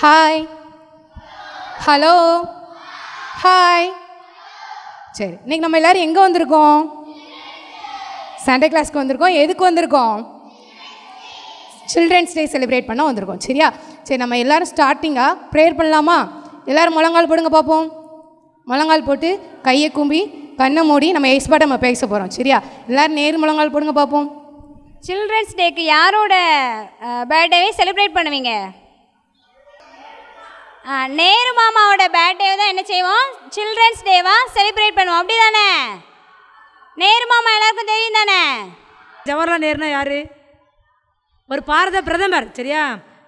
Hi hello hi சரி இன்னைக்கு நம்ம எல்லோரும் எங்கே வந்திருக்கோம் சண்டே கிளாஸ்க்கு வந்திருக்கோம் எதுக்கு வந்திருக்கோம் சில்ட்ரன்ஸ் டே செலிப்ரேட் பண்ண வந்திருக்கோம் சரியா சரி நம்ம எல்லோரும் ஸ்டார்டிங்காக ப்ரேயர் பண்ணலாமா எல்லோரும் முழங்கால் போடுங்க பார்ப்போம் முழங்கால் போட்டு கையை கும்பி கண்ணை மூடி நம்ம எக்ஸ்பர்ட் நம்ம பேச போகிறோம் சரியா எல்லோரும் நேர் முழங்கால் போடுங்க பார்ப்போம் சில்ட்ரன்ஸ் டேக்கு யாரோட பர்த்டேவே செலிப்ரேட் பண்ணுவீங்க நேரு மாமாவோட பேர்த்டே தான் என்ன செய்வோம் சில்ட்ரன்ஸ் டேவாக செலிப்ரேட் பண்ணுவோம் அப்படி தானே நேரு மாமா எல்லாருக்கும் தெரியும் தானே ஜவஹர்லால் நேருனா யார் ஒரு பாரத பிரதமர் சரியா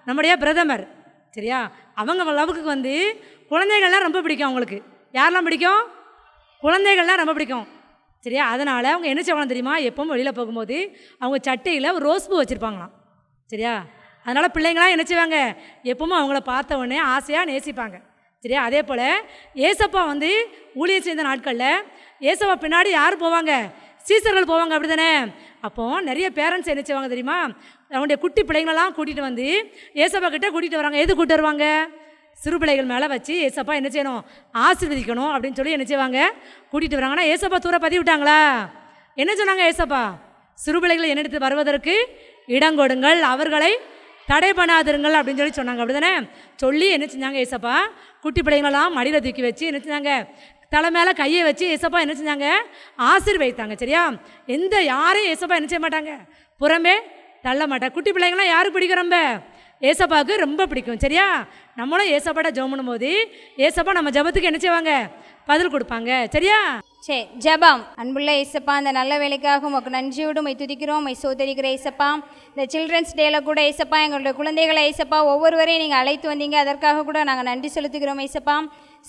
நம்முடைய பிரதமர் சரியா அவங்க லவுக்கு வந்து குழந்தைகள்லாம் ரொம்ப பிடிக்கும் அவங்களுக்கு யாரெல்லாம் பிடிக்கும் குழந்தைகள்லாம் ரொம்ப பிடிக்கும் சரியா அதனால் அவங்க என்ன செய்வாங்க தெரியுமா எப்பவும் வெளியில் போகும்போது அவங்க சட்டையில் ஒரு ரோஸ் பூ வச்சுருப்பாங்களாம் சரியா அதனால் பிள்ளைங்களாம் என்ன செய்வாங்க எப்பவும் அவங்கள பார்த்த உடனே ஆசையாக நேசிப்பாங்க சரியா அதே போல் ஏசப்பா வந்து ஊழியர் செய்த நாட்களில் ஏசப்பா பின்னாடி யார் போவாங்க சீசர்கள் போவாங்க அப்படி தானே அப்போ நிறைய பேரண்ட்ஸ் என்ன செய்வாங்க தெரியுமா அவனுடைய குட்டி பிள்ளைங்களெல்லாம் கூட்டிகிட்டு வந்து ஏசப்பா கிட்டே கூட்டிகிட்டு வராங்க எது கூட்டு வருவாங்க சிறு பிள்ளைகள் மேலே வச்சு ஏசப்பா என்ன செய்யணும் ஆசீர்வதிக்கணும் அப்படின்னு சொல்லி என்ன செய்வாங்க கூட்டிகிட்டு வராங்கன்னா ஏசப்பா தூர பதி விட்டாங்களா என்ன சொன்னாங்க ஏசப்பா சிறு பிள்ளைகளை என்னெடுத்து வருவதற்கு இடம் கொடுங்கள் அவர்களை தடை பண்ணாதிருங்கள் அப்படின்னு சொல்லி சொன்னாங்க அப்படி தானே சொல்லி என்ன செஞ்சாங்க ஏசப்பா குட்டி பிள்ளைங்களெல்லாம் மடியில் தூக்கி வச்சு என்ன செஞ்சாங்க தலை மேலே கையை வச்சு ஏசப்பா என்ன செஞ்சாங்க ஆசீர்வதித்தாங்க சரியா எந்த யாரையும் ஏசப்பா என்ன செய்ய மாட்டாங்க புறம்பே தள்ள மாட்டாங்க குட்டி பிள்ளைங்களாம் யார் பிடிக்கிறம்ப ஏசப்பாவுக்கு ரொம்ப பிடிக்கும் சரியா நம்மளும் ஏசப்பாட ஜெபம் பண்ணும்போது ஏசப்பா நம்ம ஜபத்துக்கு என்ன செய்வாங்க பதில் கொடுப்பாங்க சரியா சே ஜபம் அன்புள்ள ஏசப்பா அந்த நல்ல வேலைக்காக உங்களுக்கு நன்றியோடும் மை துதிக்கிறோம் உமை சோதரிக்கிற ஏசப்பா இந்த சில்ட்ரன்ஸ் டேல கூட ஏசப்பா எங்களுடைய குழந்தைகளை ஏசப்பா ஒவ்வொருவரையும் நீங்கள் அழைத்து வந்தீங்க அதற்காக கூட நாங்கள் நன்றி செலுத்துகிறோம் ஏசப்பா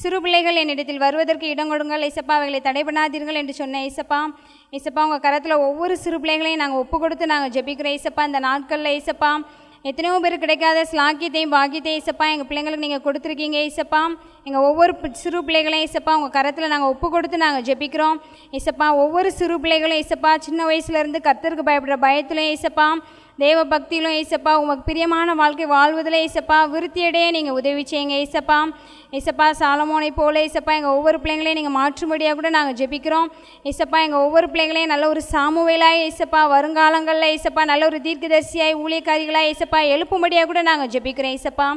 சிறு பிள்ளைகள் என்னிடத்தில் வருவதற்கு இடம் கொடுங்கள் ஏசப்பா அவைகளை தடை பண்ணாதீர்கள் என்று சொன்ன ஏசப்பா ஏசப்பா உங்கள் கரத்தில் ஒவ்வொரு சிறு பிள்ளைகளையும் நாங்கள் ஒப்பு கொடுத்து நாங்கள் ஜெபிக்கிற ஏசப்பா இந்த நாட்களில் ஏசப்பா எத்தனையோ பேர் கிடைக்காத ஸ்லாக்கியத்தையும் பாக்கியத்தையும் ஏசப்பா எங்கள் பிள்ளைங்களுக்கு நீங்கள் கொடுத்துருக்கீங்க ஏசப்பா எங்கள் ஒவ்வொரு சிறு பிள்ளைகளையும் ஏசப்பா உங்கள் கரத்தில் நாங்கள் ஒப்பு கொடுத்து நாங்கள் ஜெபிக்கிறோம் ஏசப்பா ஒவ்வொரு சிறு பிள்ளைகளும் ஏசப்பா சின்ன வயசுலேருந்து கத்தருக்கு பயப்படுற பயத்துலையும் ஏசப்பா தேவ பக்தியிலும் ஏசப்பா உங்களுக்கு பிரியமான வாழ்க்கை வாழ்வதில் ஏசப்பா விருத்தியடையே நீங்கள் உதவி செய்யுங்க ஏசப்பா ஏசப்பா சாலமோனை போல ஏசப்பா எங்கள் ஒவ்வொரு பிள்ளைங்களையும் நீங்கள் மாற்றும்படியாக கூட நாங்கள் ஜெபிக்கிறோம் ஏசப்பா எங்கள் ஒவ்வொரு பிள்ளைங்களையும் நல்ல ஒரு சாமுவேலாக ஏசப்பா வருங்காலங்களில் ஏசப்பா நல்ல ஒரு தீர்க்கதரிசியாய் ஊழியக்காரிகளாக ஏசப்பா எழுப்பும்படியாக கூட நாங்கள் ஜெபிக்கிறோம் ஏசப்பா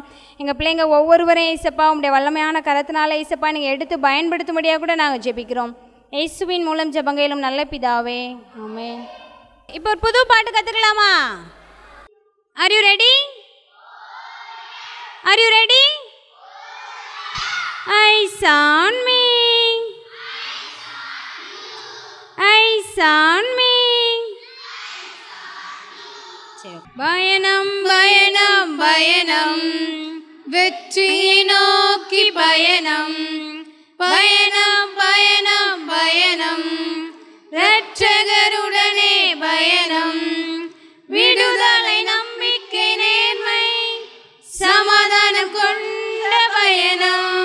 எங்கள் பிள்ளைங்க ஒவ்வொருவரையும் ஏசப்பா உங்களுடைய வல்லமையான கரத்தினால ஏசப்பா நீங்கள் எடுத்து பயன்படுத்தும்படியாக கூட நாங்கள் ஜெபிக்கிறோம் இயேசுவின் மூலம் ஜபங்கையிலும் நல்ல பிதாவே ஆமே இப்போ ஒரு புது பாட்டு கற்றுக்கலாமா are you ready are you ready I சான் மீ ஐ சான் மீ பயணம் பயணம் பயணம் வெற்றி நோக்கி பயணம் பயணம் பயணம் பயணம் இரட்சகருடனே பயணம் விடுதலை நம்பிக்கை நேர்மை சமாதானம் கொண்ட பயணம்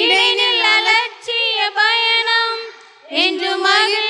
இடைநில் அலட்சிய பயணம் என்று மகிழ்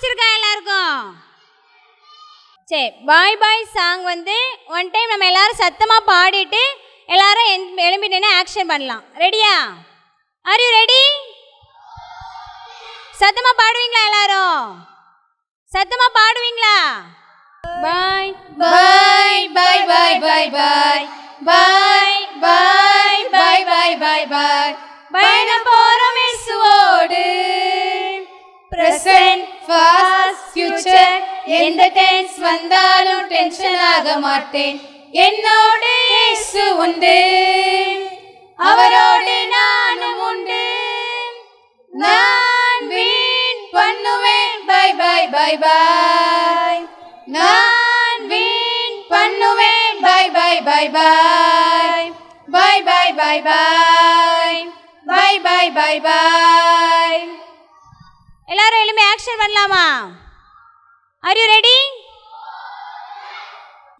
பிடிச்சிருக்கா எல்லாருக்கும் சரி பாய் பாய் சாங் வந்து ஒன் டைம் நம்ம எல்லாரும் சத்தமாக பாடிட்டு எல்லாரும் எழும்பிட்டு ஆக்ஷன் பண்ணலாம் ரெடியா ஆர் யூ ரெடி சத்தமாக பாடுவீங்களா எல்லாரும் சத்தமாக பாடுவீங்களா bye bye bye bye bye bye bye bye bye bye bye bye bye future எந்த டென்ஸ் வந்தாலும் டென்ஷன் ஆக மாட்டேன் என்னோட இயேசு உண்டு அவரோடு நானும் உண்டு நான் வீண் பண்ணுவேன் பை பை பை பாய் நான் வீண் பண்ணுவேன் bye bye bye bye bye bye bye bye bye bye bye bye எல்லாரும் எளிமை ஆக்ஷன் பண்ணலாமா are you ready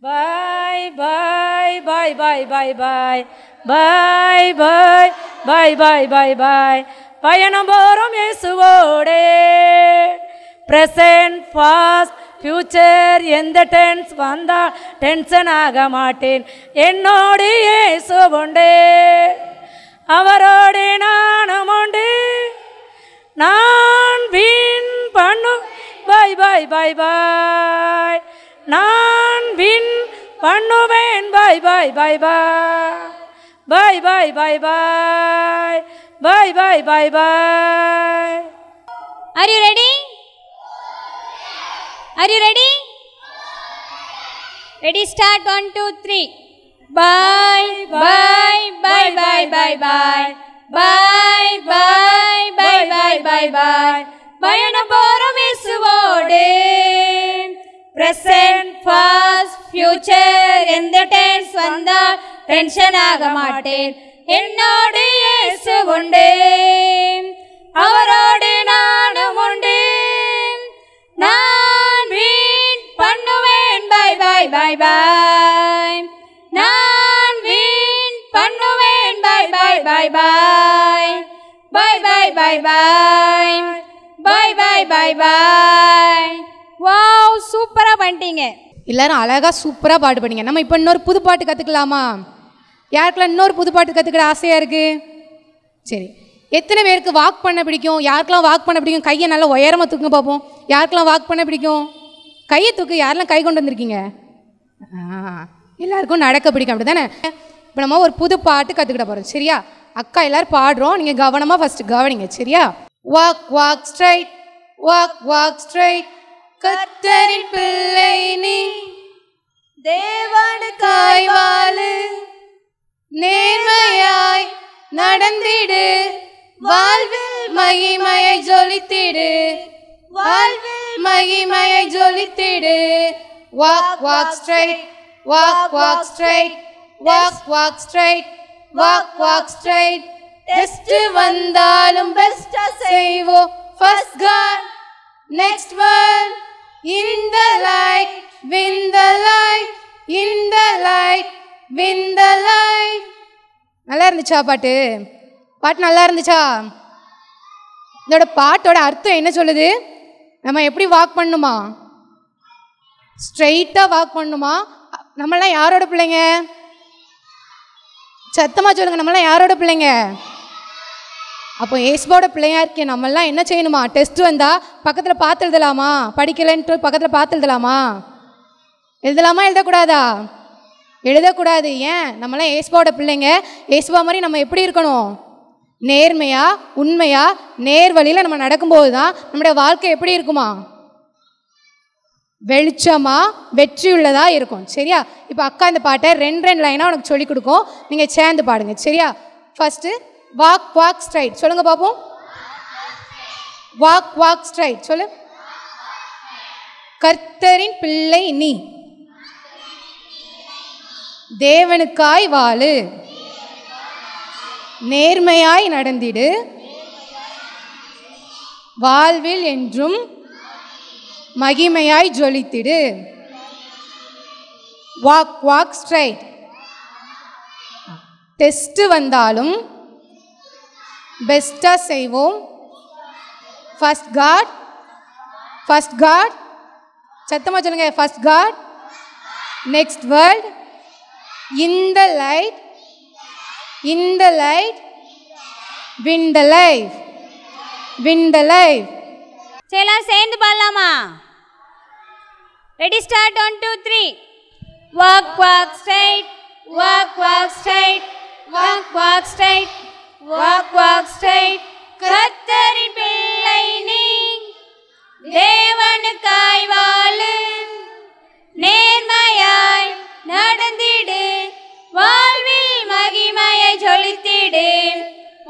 bye bye bye bye bye bye bye bye bye bye bye bye பயணம் போகிறோம் இயேசுவோடே present past future எந்த tense வந்தால் tension ஆக மாட்டேன் என்னோடு இயேசு உண்டே அவரோடு நானும் உண்டு நான் வீண் பண்ணு பாய் பாய் பாய் பாய் நான் வீண் பண்ணுவேன் bye bye bye bye bye bye bye bye bye bye bye Are you ready? Are you ready? Ready, start. One, two, three. Bye, bye, bye, bye, bye, bye. bye. Bye bye bye bye bye bye பயணம் போறோம் இயேசுவோடு present past future எந்த tense வந்தால் tension ஆக மாட்டேன் என்னோடு இயேசு உண்டு அவரோடு நானும் உண்டு நான் வீண் பண்ணுவேன் bye bye bye bye bye bye bye. Bye bye bye bye. Bye bye bye bye. Wow சூப்பராக பண்ணிட்டீங்க எல்லாரும் அழகாக சூப்பராக பாட்டு பண்ணிங்க நம்ம இப்போ இன்னொரு புது பாட்டு கற்றுக்கலாமா யாருக்கெல்லாம் இன்னொரு புது பாட்டு கற்றுக்கிற ஆசையாக இருக்கு சரி எத்தனை பேருக்கு வாக் பண்ண பிடிக்கும் யாருக்கெல்லாம் வாக் பண்ண பிடிக்கும் கையை நல்லா உயரமாக தூக்குங்க பார்ப்போம் யாருக்கெல்லாம் வாக் பண்ண பிடிக்கும் கையை தூக்கு யாரெல்லாம் கை கொண்டு வந்திருக்கீங்க எல்லாருக்கும் நடக்க பிடிக்கும் அப்படி தானே இப்போ நம்ம ஒரு புது பாட்டு கற்றுக்கிட போகிறோம் சரியா அக்கா எல்லோரும் பாடுறோம் நீங்கள் கவனமாக ஃபஸ்ட்டு கவனிங்க சரியா walk walk straight walk walk straight கத்தரின் பிள்ளை நீ தேவனு காய்வாலு நேர்மையாய் நடந்திடு வாழ்வில் மகிமையை ஜொலித்திடு வாழ்வில் மகிமையை ஜொலித்திடு walk walk straight walk walk straight Walk, walk straight. Walk, walk straight. Test வந்தாலும் best செய்வோம். First gun. Next one. In the light. Win the light. In the light. Win the light. நல்லா இருந்துச்சா பாட்டு பாட்டு நல்லா இருந்துச்சா இதோட பாட்டோட அர்த்தம் என்ன சொல்லுது நம்ம எப்படி வாக் பண்ணுமா ஸ்ட்ரெயிட்டாக வாக் பண்ணுமா நம்மளாம் யாரோட பிள்ளைங்க சத்தமாக சொல்லுங்க நம்மளாம் யாரோட பிள்ளைங்க அப்போ ஏசுவோட பிள்ளையாக இருக்கேன் நம்மளாம் என்ன செய்யணுமா டெஸ்ட் வந்தால் பக்கத்தில் பார்த்து எழுதலாமா படிக்கலைன்ட்டு பக்கத்தில் பார்த்து எழுதலாமா எழுதலாமா எழுதக்கூடாதா எழுதக்கூடாது ஏன் நம்மளாம் ஏசுவாவோட பிள்ளைங்க ஏசுவா மாதிரி நம்ம எப்படி இருக்கணும் நேர்மையாக உண்மையாக நேர் வழியில் நம்ம நடக்கும்போது தான் நம்முடைய வாழ்க்கை எப்படி இருக்குமா வெளிச்சமாக வெற்றியுள்ளதாக இருக்கும் சரியா இப்போ அக்கா இந்த பாட்டை ரெண்டு ரெண்டு லைனாக உனக்கு சொல்லிக் கொடுக்கும் நீங்கள் சேர்ந்து பாடுங்க சரியா ஃபஸ்ட்டு வாக் வாக் ஸ்ட்ரைட் சொல்லுங்கள் பார்ப்போம் வாக் வாக் ஸ்ட்ரைட் சொல்லு கர்த்தரின் பிள்ளை நீ தேவனுக்காய் வாழு நேர்மையாய் நடந்திடு வாழ்வில் என்றும் மகிமையாய் ஜொலித்திடு வாக் வாக் ஸ்ட்ரைட் டெஸ்ட்டு வந்தாலும் பெஸ்ட்டாக செய்வோம் ஃபஸ்ட் காட் ஃபஸ்ட் காட் சத்தமாக சொல்லுங்க first God next world in the light in the light win the life win the life சேலா சேர்ந்து பாடலாமா Ready, start, one, two, three. Walk, walk straight, walk, walk straight, walk, walk straight, walk, walk straight. கத்தரின் பிள்ளை நீ தேவனுக்காய் வாழு நேர்மையாய் நடந்திடு வாழ்வில் மகிமையை ஜொலித்திடு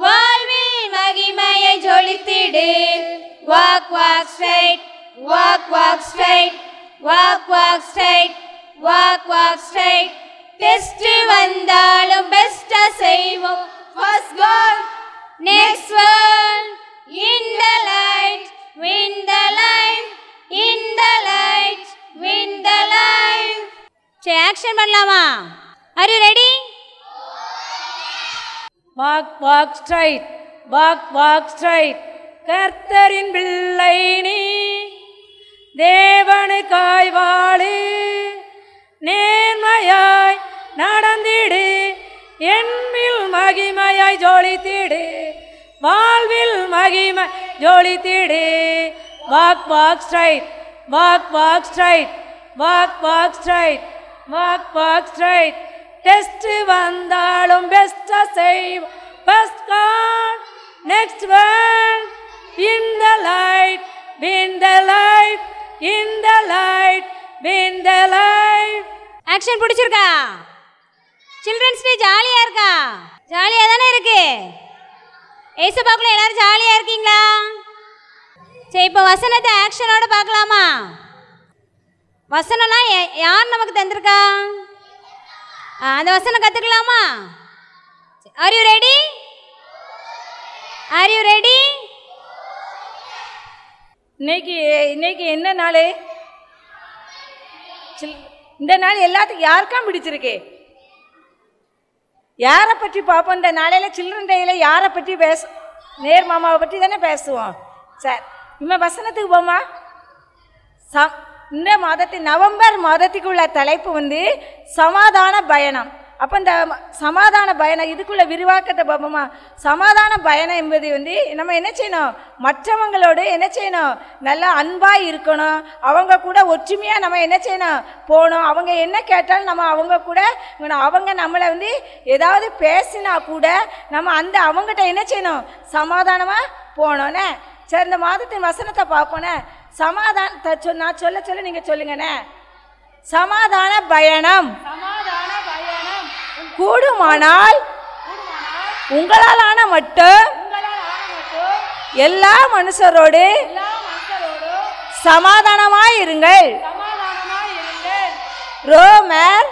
வாழ்வில் மகிமையை ஜொலித்திடு walk walk straight walk walk straight walk walk straight walk walk straight test வந்தாலும் பெஸ்டா செய்வோம் first goal next world in the light win the light in the light win the light சரி ஆக்ஷன் பண்ணலாமா are you ready walk walk straight walk walk straight கர்த்தரின் பிள்ளை நீ தேவனுக்காய் வாழு நேர்மையாய் நடந்திடு என்பில் மகிமையாய் ஜோலித்திடு வாழ்வில் மகிமை ஜோலித்திடு walk walk straight walk walk straight walk walk straight walk walk straight test வந்தாலும் பெஸ்டா செய்வ first card next world in the light in the light in the light win the light action பிடிச்சிருக்கா சில்ட்ரன்ஸ் டே ஜாலியாக இருக்கா ஜாலியாக தானே இருக்கு பார்க்கல எல்லாரும் ஜாலியாக இருக்கீங்களா சரி இப்போ வசனத்தை ஆக்ஷனோட பார்க்கலாமா வசனம்லாம் யார் நமக்கு தந்திருக்கா அந்த வசனம் கற்றுக்கலாமா are you ready are you ready இன்னைக்கு இன்னைக்கு என்ன நாள் இந்த நாள் எல்லாத்துக்கும் யாருக்கும் பிடிச்சிருக்கு யாரை பற்றி பார்ப்போம் இந்த நாளையில் சில்ட்ரன் டேயில் யாரை பற்றி பேச நேர் மாமாவை பற்றி தானே பேசுவோம் சார் இனிமேல் வசனத்துக்கு போமா ச இந்த மாதத்து நவம்பர் மாதத்துக்கு உள்ள தலைப்பு வந்து சமாதான பயணம் அப்போ இந்த சமாதான பயணம் இதுக்குள்ள விரிவாக்கத்தை பார்ப்போமா சமாதான பயணம் என்பது வந்து நம்ம என்ன செய்யணும் மற்றவங்களோடு என்ன செய்யணும் நல்லா அன்பாக இருக்கணும் அவங்க கூட ஒற்றுமையாக நம்ம என்ன செய்யணும் போகணும் அவங்க என்ன கேட்டாலும் நம்ம அவங்க கூட அவங்க நம்மளை வந்து ஏதாவது பேசினா கூட நம்ம அந்த அவங்ககிட்ட என்ன செய்யணும் சமாதானமாக போனோன்னே சரி இந்த மாதத்தின் வசனத்தை பார்ப்போனே சமாதான நான் சொல்ல சொல்ல நீங்கள் சொல்லுங்கண்ணே சமாதான பயணம் கூடுமானால் உங்களால் ஆன மட்டும் எல்லா மனுஷரோடு சமாதானமாயிருங்கள் இருங்கள் ரோமர்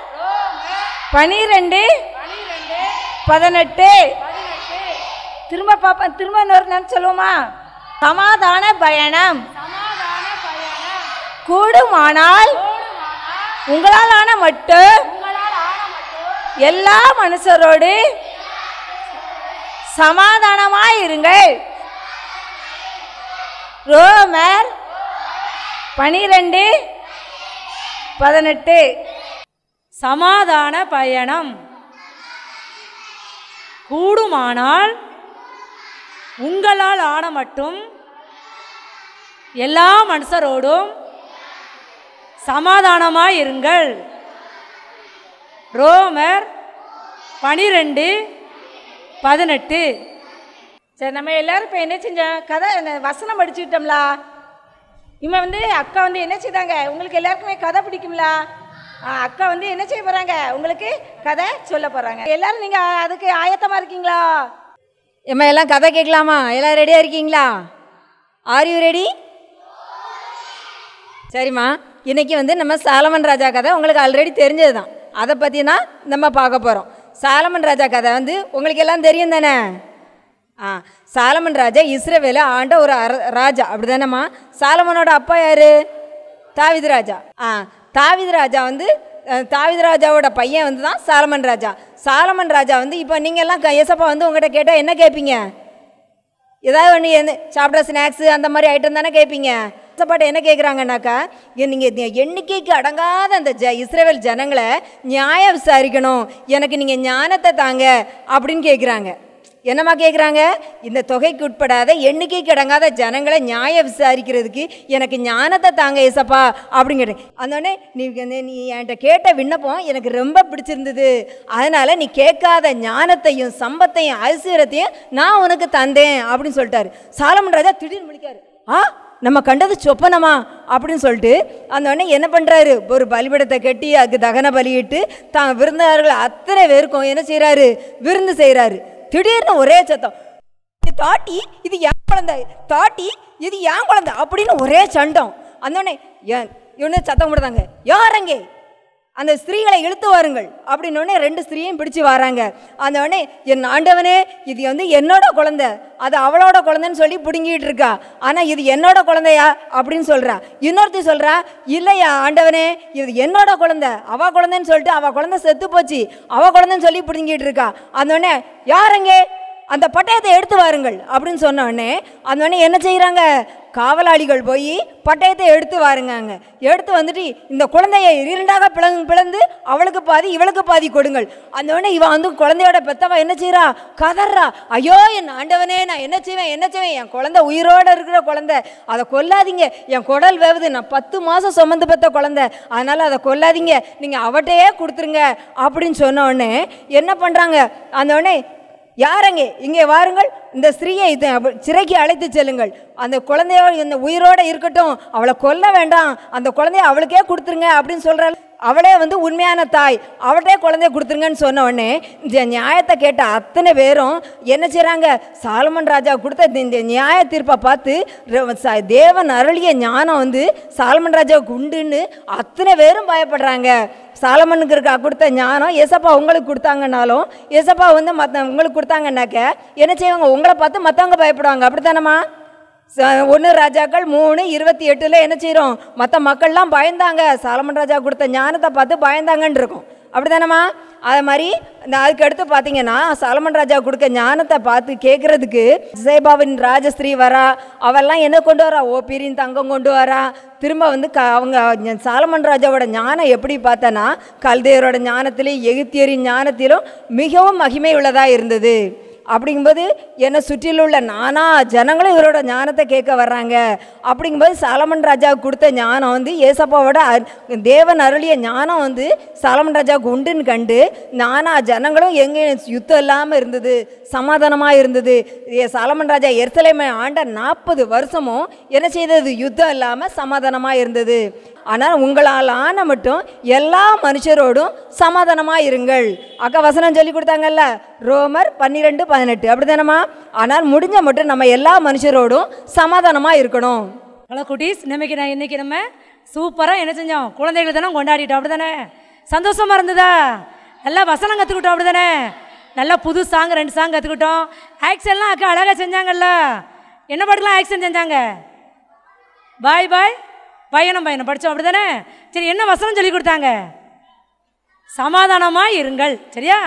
பனிரெண்டு பதினெட்டு திரும்ப பார்ப்பேன் திரும்ப இன்னொரு சொல்லுவோமா சமாதான பயணம் கூடுமானால் உங்களாலான மட்டும் எல்லா மனுஷரோடு சமாதானமாய் இருங்கள் ரோமர் பனிரெண்டு பதினெட்டு சமாதான பயணம் கூடுமானால் உங்களால் ஆன மட்டும் எல்லா மனுஷரோடும் சமாதானமாக இருங்கள் ரோமர் பனிரெண்டு பதினெட்டு சரி நம்ம எல்லாரும் இப்போ என்ன செஞ்சோம் கதை வசனம் படிச்சுக்கிட்டோம்லா இவன் வந்து அக்கா வந்து என்ன செய்தாங்க உங்களுக்கு எல்லாருக்குமே கதை பிடிக்கும்லா அக்கா வந்து என்ன செய்ய போகிறாங்க உங்களுக்கு கதை சொல்ல போகிறாங்க எல்லோரும் நீங்கள் அதுக்கு ஆயத்தமாக இருக்கீங்களா எம்மா எல்லாம் கதை கேட்கலாமா எல்லாம் ரெடியாக இருக்கீங்களா ஆர் யூ ரெடி சரிம்மா இன்றைக்கி வந்து நம்ம சாலமன் ராஜா கதை உங்களுக்கு ஆல்ரெடி தெரிஞ்சது தான் அதை பற்றினா நம்ம பார்க்க போகிறோம் சாலமன் ராஜா கதை வந்து உங்களுக்கு எல்லாம் தெரியும் தானே ஆ சாலமன் ராஜா இஸ்ரேவேல ஆண்ட ஒரு ராஜா அப்படி தானேம்மா சாலமனோட அப்பா யார் தாவிது ராஜா ஆ தாவிது ராஜா வந்து தாவித ராஜாவோட பையன் வந்து தான் சாலமன் ராஜா சாலமன் ராஜா வந்து இப்போ நீங்கள் எல்லாம் எசப்பா வந்து உங்கள்கிட்ட கேட்டால் என்ன கேட்பீங்க ஏதாவது ஒன்று சாப்பிட்ற ஸ்நாக்ஸு அந்த மாதிரி ஐட்டம் தானே கேட்பீங்க கஷ்டப்பட்டு என்ன கேட்குறாங்கன்னாக்கா நீங்கள் எண்ணிக்கைக்கு அடங்காத அந்த ஜ இஸ்ரேவேல் ஜனங்களை நியாயம் விசாரிக்கணும் எனக்கு நீங்கள் ஞானத்தை தாங்க அப்படின்னு கேட்குறாங்க என்னம்மா கேட்குறாங்க இந்த தொகைக்கு உட்படாத எண்ணிக்கைக்கு அடங்காத ஜனங்களை நியாய விசாரிக்கிறதுக்கு எனக்கு ஞானத்தை தாங்க ஏசப்பா அப்படிங்கிற அதோடனே நீ நீ என்கிட்ட கேட்ட விண்ணப்பம் எனக்கு ரொம்ப பிடிச்சிருந்தது அதனால் நீ கேட்காத ஞானத்தையும் சம்பத்தையும் ஐஸ்வர்யத்தையும் நான் உனக்கு தந்தேன் அப்படின்னு சொல்லிட்டாரு சாலமன் ராஜா திடீர்னு முடிக்காரு ஆ நம்ம கண்டது சொப்பனமா அப்படின்னு சொல்லிட்டு அந்த உடனே என்ன பண்ணுறாரு ஒரு பலிபடத்தை கட்டி அதுக்கு தகன பலியிட்டு தான் விருந்தாளர்கள் அத்தனை பேருக்கும் என்ன செய்கிறாரு விருந்து செய்கிறாரு திடீர்னு ஒரே சத்தம் தாட்டி இது என் குழந்தை தாட்டி இது என் குழந்தை அப்படின்னு ஒரே சண்டம் அந்த உடனே இவனே சத்தம் கொடுத்தாங்க யாரங்கே அந்த ஸ்திரீகளை இழுத்து வாருங்கள் அப்படின்னோடனே ரெண்டு ஸ்திரீயும் பிடிச்சி வராங்க அந்த உடனே என் ஆண்டவனே இது வந்து என்னோட குழந்தை அது அவளோட குழந்தைன்னு சொல்லி பிடுங்கிட்டு இருக்கா ஆனால் இது என்னோட குழந்தையா அப்படின்னு சொல்கிறா இன்னொருத்தி சொல்கிறா இல்லையா ஆண்டவனே இது என்னோட குழந்தை அவள் குழந்தைன்னு சொல்லிட்டு அவள் குழந்தை செத்து போச்சு அவள் குழந்தைன்னு சொல்லி பிடுங்கிட்டு இருக்கா அந்த உடனே யாருங்க அந்த பட்டயத்தை எடுத்து வாருங்கள் அப்படின்னு சொன்ன உடனே அந்த உடனே என்ன செய்கிறாங்க காவலாளிகள் போய் பட்டயத்தை எடுத்து வாருங்காங்க எடுத்து வந்துட்டு இந்த குழந்தையை இரண்டாக பிளங் பிளந்து அவளுக்கு பாதி இவளுக்கு பாதி கொடுங்கள் அந்த உடனே இவன் வந்து குழந்தையோட பெத்தவன் என்ன செய்கிறா கதறா ஐயோ என் ஆண்டவனே நான் என்ன செய்வேன் என்ன செய்வேன் என் குழந்தை உயிரோடு இருக்கிற குழந்தை அதை கொல்லாதீங்க என் குடல் வேவுது நான் பத்து மாதம் சுமந்து பெற்ற குழந்தை அதனால் அதை கொல்லாதீங்க நீங்கள் அவட்டையே கொடுத்துருங்க அப்படின்னு சொன்ன உடனே என்ன பண்ணுறாங்க அந்த உடனே யாரங்க இங்கே வாருங்கள் இந்த ஸ்திரீயை சிறைக்கு அழைத்து செல்லுங்கள் அந்த குழந்தைய இந்த உயிரோடு இருக்கட்டும் அவளை கொல்ல வேண்டாம் அந்த குழந்தைய அவளுக்கே கொடுத்துருங்க அப்படின்னு சொல்கிறாள் அவளே வந்து உண்மையான தாய் அவட்டே குழந்தைய கொடுத்துருங்கன்னு சொன்ன உடனே இந்த நியாயத்தை கேட்ட அத்தனை பேரும் என்ன செய்கிறாங்க சாலமன் ராஜா கொடுத்த இந்த நியாய தீர்ப்பை பார்த்து தேவன் அருளிய ஞானம் வந்து சாலமன் ராஜாவுக்கு உண்டுன்னு அத்தனை பேரும் பயப்படுறாங்க சாலமனுக்கு இருக்கா கொடுத்த ஞானம் ஏசப்பா உங்களுக்கு கொடுத்தாங்கனாலும் ஏசப்பா வந்து மற்ற உங்களுக்கு கொடுத்தாங்கன்னாக்க என்ன செய்வாங்க உங்களை பார்த்து மற்றவங்க பயப்படுவாங்க அப்படித்தானம்மா ஒன்று ராஜாக்கள் மூணு இருபத்தி எட்டில் என்ன செய்கிறோம் மற்ற மக்கள்லாம் பயந்தாங்க சாலமன் ராஜா கொடுத்த ஞானத்தை பார்த்து பயந்தாங்கன்னு இருக்கும் அப்படி தானேம்மா அது மாதிரி அதுக்கு அடுத்து பார்த்தீங்கன்னா சாலமன் ராஜா கொடுக்க ஞானத்தை பார்த்து கேட்குறதுக்கு ஜெயபாவின் ராஜஸ்ரீ வரா அவெல்லாம் என்ன கொண்டு வரா பிரியின் தங்கம் கொண்டு வரா திரும்ப வந்து க அவங்க சாலமன் ராஜாவோட ஞானம் எப்படி பார்த்தேன்னா கல்தேவரோட ஞானத்திலையும் எகிப்தியரின் ஞானத்திலும் மிகவும் மகிமை உள்ளதாக இருந்தது அப்படிங்கும்போது என்னை சுற்றியில் உள்ள நானா ஜனங்களும் இவரோட ஞானத்தை கேட்க வர்றாங்க அப்படிங்கும்போது சாலமன் ராஜாவுக்கு கொடுத்த ஞானம் வந்து ஏசப்பாவோட தேவன் அருளிய ஞானம் வந்து சாலமன் ராஜாவுக்கு உண்டுன்னு கண்டு நானா ஜனங்களும் எங்கே யுத்தம் இல்லாமல் இருந்தது சமாதானமாக இருந்தது சாலமன் ராஜா எர்சலைமை ஆண்ட நாற்பது வருஷமும் என்ன செய்தது யுத்தம் இல்லாமல் சமாதானமாக இருந்தது ஆனால் உங்களால் ஆன மட்டும் எல்லா மனுஷரோடும் சமாதானமாக இருங்கள் அக்கா வசனம் சொல்லி கொடுத்தாங்கல்ல ரோமர் பன்னிரெண்டு பதினெட்டு அப்படி தானம்மா ஆனால் முடிஞ்ச மட்டும் நம்ம எல்லா மனுஷரோடும் சமாதானமாக இருக்கணும் ஹலோ குட்டீஸ் இன்னைக்கு நான் இன்றைக்கி நம்ம சூப்பராக என்ன செஞ்சோம் குழந்தைகள் தானே கொண்டாடிட்டோம் அப்படி தானே சந்தோஷமாக இருந்ததா நல்லா வசனம் கற்றுக்கிட்டோம் அப்படி தானே நல்லா புது சாங் ரெண்டு சாங் கற்றுக்கிட்டோம் ஆக்ஷன்லாம் அக்கா அழகாக செஞ்சாங்கல்ல என்ன பாட்டுலாம் ஆக்ஷன் செஞ்சாங்க பாய் பாய் பயணம் பயணம் படித்தோம் அப்படி தானே சரி என்ன வசனம் சொல்லி கொடுத்தாங்க சமாதானமாக இருங்கள் சரியா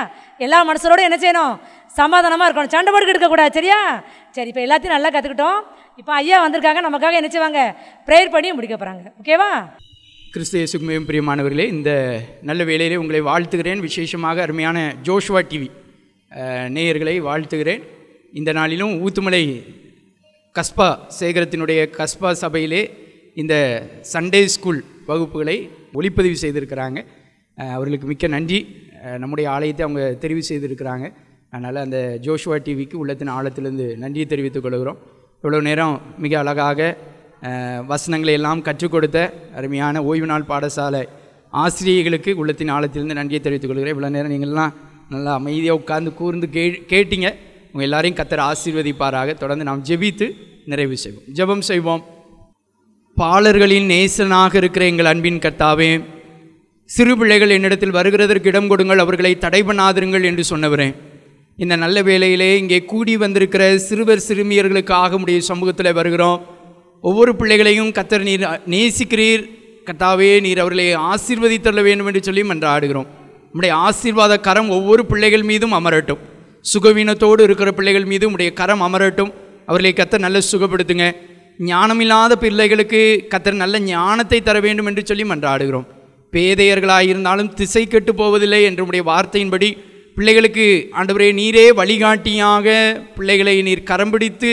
எல்லா மனசரோடு என்ன செய்யணும் சமாதானமாக இருக்கணும் சண்டை போட்டு எடுக்கக்கூடாது சரியா சரி இப்போ எல்லாத்தையும் நல்லா கற்றுக்கிட்டோம் இப்போ ஐயா வந்திருக்காங்க நமக்காக என்ன செய்வாங்க ப்ரேயர் பண்ணி முடிக்க போகிறாங்க ஓகேவா கிறிஸ்து இயேசுக்குமையும் பிரியமானவர்களே இந்த நல்ல வேலையிலே உங்களை வாழ்த்துகிறேன் விசேஷமாக அருமையான ஜோஷுவா டிவி நேயர்களை வாழ்த்துகிறேன் இந்த நாளிலும் ஊத்துமலை கஸ்பா சேகரத்தினுடைய கஸ்பா சபையிலே இந்த சண்டே ஸ்கூல் வகுப்புகளை ஒளிப்பதிவு செய்திருக்கிறாங்க அவர்களுக்கு மிக்க நன்றி நம்முடைய ஆலயத்தை அவங்க தெரிவு செய்திருக்கிறாங்க அதனால் அந்த ஜோஷுவா டிவிக்கு உள்ளத்தின் ஆழத்திலிருந்து நன்றியை தெரிவித்துக் கொள்கிறோம் இவ்வளோ நேரம் மிக அழகாக வசனங்களை எல்லாம் கற்றுக் கொடுத்த அருமையான ஓய்வு நாள் பாடசாலை ஆசிரியர்களுக்கு உள்ளத்தின் ஆழத்திலிருந்து நன்றியை தெரிவித்துக் கொள்கிறேன் இவ்வளோ நேரம் நீங்கள்லாம் நல்லா அமைதியாக உட்கார்ந்து கூர்ந்து கே கேட்டீங்க உங்கள் எல்லாரையும் கத்தர் ஆசீர்வதிப்பாராக தொடர்ந்து நாம் ஜெபித்து நிறைவு செய்வோம் ஜெபம் செய்வோம் பாலர்களின் நேசனாக இருக்கிற எங்கள் அன்பின் கர்த்தாவே சிறு பிள்ளைகள் என்னிடத்தில் வருகிறதற்கு இடம் கொடுங்கள் அவர்களை தடை பண்ணாதிருங்கள் என்று சொன்னவரேன் இந்த நல்ல வேலையிலே இங்கே கூடி வந்திருக்கிற சிறுவர் சிறுமியர்களுக்கு ஆக முடிய சமூகத்தில் வருகிறோம் ஒவ்வொரு பிள்ளைகளையும் கத்தர் நீர் நேசிக்கிறீர் கத்தாவே நீர் அவர்களை ஆசீர்வதித்தள்ள வேண்டும் என்று சொல்லி மன்றாடுகிறோம் நம்முடைய ஆசீர்வாத கரம் ஒவ்வொரு பிள்ளைகள் மீதும் அமரட்டும் சுகவீனத்தோடு இருக்கிற பிள்ளைகள் மீது உடைய கரம் அமரட்டும் அவர்களை கத்த நல்ல சுகப்படுத்துங்க ஞானமில்லாத பிள்ளைகளுக்கு கத்தர் நல்ல ஞானத்தை தர வேண்டும் என்று சொல்லி மன்றாடுகிறோம் பேதையர்களாயிருந்தாலும் திசை கெட்டு போவதில்லை என்றுடைய வார்த்தையின்படி பிள்ளைகளுக்கு ஆண்டவரே நீரே வழிகாட்டியாக பிள்ளைகளை நீர் கரம்பிடித்து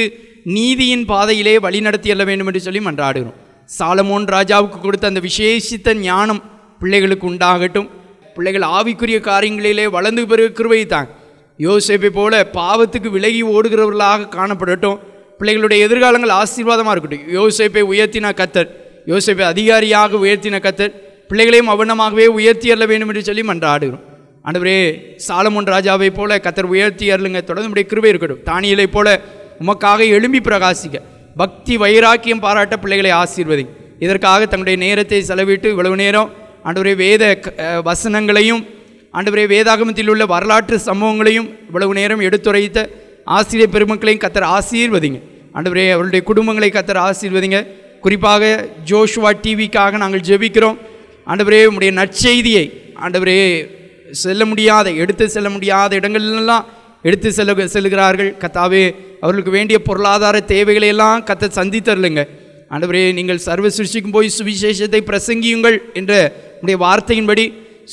நீதியின் பாதையிலே வழி நடத்தி எல்ல வேண்டும் என்று சொல்லி மன்றாடுகிறோம் சாலமோன் ராஜாவுக்கு கொடுத்த அந்த விசேஷித்த ஞானம் பிள்ளைகளுக்கு உண்டாகட்டும் பிள்ளைகள் ஆவிக்குரிய காரியங்களிலே வளர்ந்து பிறகு கிருவை தாங்க யோசிப்பை போல பாவத்துக்கு விலகி ஓடுகிறவர்களாக காணப்படட்டும் பிள்ளைகளுடைய எதிர்காலங்கள் ஆசீர்வாதமாக இருக்கட்டும் யோசிப்பை உயர்த்தின கத்தர் யோசிப்பை அதிகாரியாக உயர்த்தின கத்தர் பிள்ளைகளையும் அவனமாகவே உயர்த்தி அள்ள வேண்டும் என்று சொல்லி மன்ற ஆடுகிறோம் ஆண்டவரே சாலமோன் ராஜாவை போல கத்தர் உயர்த்தி அருளுங்க தொடர்ந்து முடிய கிருபை இருக்கட்டும் தானியலை போல உமக்காக எழும்பி பிரகாசிக்க பக்தி வைராக்கியம் பாராட்ட பிள்ளைகளை ஆசீர்வதி இதற்காக தங்களுடைய நேரத்தை செலவிட்டு இவ்வளவு நேரம் ஆண்டவரே வேத வசனங்களையும் ஆண்டவரே வேதாகமத்தில் உள்ள வரலாற்று சம்பவங்களையும் இவ்வளவு நேரம் எடுத்துரைத்த ஆசிரியர் பெருமக்களையும் கத்தர் ஆசீர்வதிங்க அன்றுவரே அவருடைய குடும்பங்களை கத்தர் ஆசீர்வதிங்க குறிப்பாக ஜோஷுவா டிவிக்காக நாங்கள் ஜெபிக்கிறோம் அன்றுவரே உடைய நற்செய்தியை அன்றுவரே செல்ல முடியாத எடுத்து செல்ல முடியாத இடங்கள்லாம் எடுத்து செல்ல செல்கிறார்கள் கத்தாவே அவர்களுக்கு வேண்டிய பொருளாதார தேவைகளை எல்லாம் கத்த சந்தித்தரலுங்க அன்றுவரே நீங்கள் சர்வ சிருஷ்டிக்கும் போய் சுவிசேஷத்தை பிரசங்கியுங்கள் என்ற உடைய வார்த்தையின்படி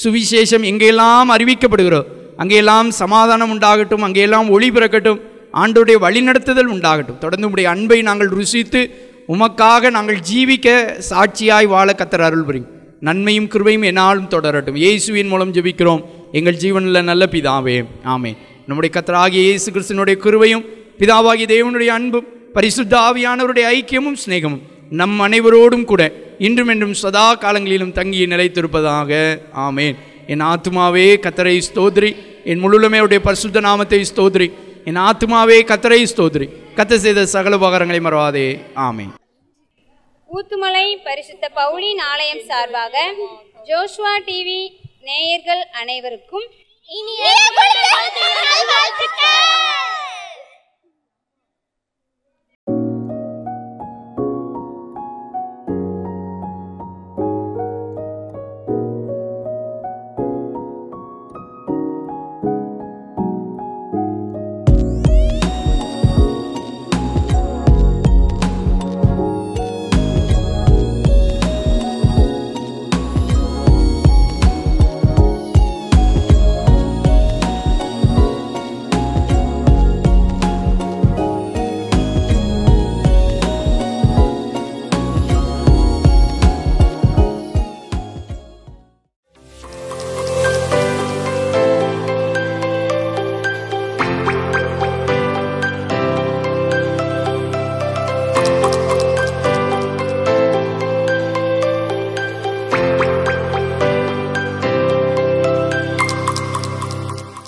சுவிசேஷம் எங்கெல்லாம் அறிவிக்கப்படுகிறோம் அங்கெல்லாம் சமாதானம் உண்டாகட்டும் அங்கெல்லாம் ஒளி பிறக்கட்டும் ஆண்டோடைய வழிநடத்துதல் உண்டாகட்டும் தொடர்ந்து உடைய அன்பை நாங்கள் ருசித்து உமக்காக நாங்கள் ஜீவிக்க சாட்சியாய் வாழ கத்தர் அருள் புரியும் நன்மையும் கிருபையும் என்னாலும் தொடரட்டும் இயேசுவின் மூலம் ஜெபிக்கிறோம் எங்கள் ஜீவனில் நல்ல பிதாவே ஆமே நம்முடைய கத்தராகிய இயேசு கிறிஸ்தனுடைய கிருவையும் பிதாவாகிய தேவனுடைய அன்பும் பரிசுத்த ஆவியானவருடைய ஐக்கியமும் சிநேகமும் நம் அனைவரோடும் கூட இன்றும் என்றும் சதா காலங்களிலும் தங்கி நிலைத்திருப்பதாக ஆமேன் என் ஆத்மாவே கத்தரை ஸ்தோத்ரி என் உடைய பரிசுத்த நாமத்தை ஸ்தோத்ரி என் ஆத்மாவே கத்தரை ஸ்தோத்ரி கத்த செய்த சகல உபகரங்களை மறவாதே ஆமை ஊத்துமலை பரிசுத்த பவுலின் ஆலயம் சார்பாக ஜோஷ்வா டிவி நேயர்கள் அனைவருக்கும் இனிய